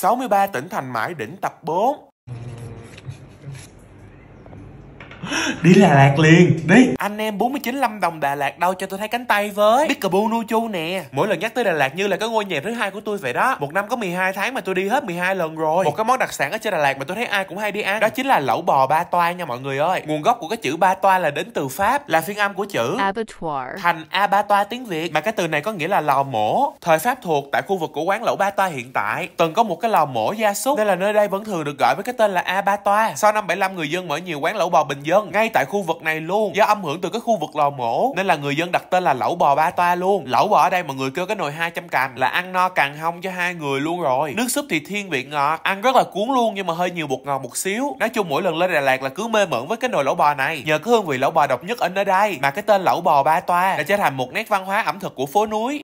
63 tỉnh thành mãi đỉnh tập 4. đi Đà Lạt liền đi anh em 495 Đồng Đà Lạt đâu cho tôi thấy cánh tay với biết Bickable chu nè mỗi lần nhắc tới Đà Lạt như là cái ngôi nhà thứ hai của tôi vậy đó một năm có 12 tháng mà tôi đi hết 12 lần rồi một cái món đặc sản ở trên Đà Lạt mà tôi thấy ai cũng hay đi ăn đó chính là lẩu bò ba toa nha mọi người ơi nguồn gốc của cái chữ ba toa là đến từ Pháp là phiên âm của chữ abattoir thành abatoa tiếng Việt mà cái từ này có nghĩa là lò mổ thời Pháp thuộc tại khu vực của quán lẩu ba toa hiện tại từng có một cái lò mổ gia súc nên là nơi đây vẫn thường được gọi với cái tên là abatoa sau năm 75 người dân mở nhiều quán lẩu bò bình dân ngay tại khu vực này luôn do âm hưởng từ cái khu vực lò mổ nên là người dân đặt tên là lẩu bò ba toa luôn lẩu bò ở đây mọi người kêu cái nồi 200 cành là ăn no càng hông cho hai người luôn rồi nước súp thì thiên vị ngọt ăn rất là cuốn luôn nhưng mà hơi nhiều bột ngọt một xíu nói chung mỗi lần lên đà lạt là cứ mê mẩn với cái nồi lẩu bò này nhờ cái hương vị lẩu bò độc nhất ở nơi đây mà cái tên lẩu bò ba toa đã trở thành một nét văn hóa ẩm thực của phố núi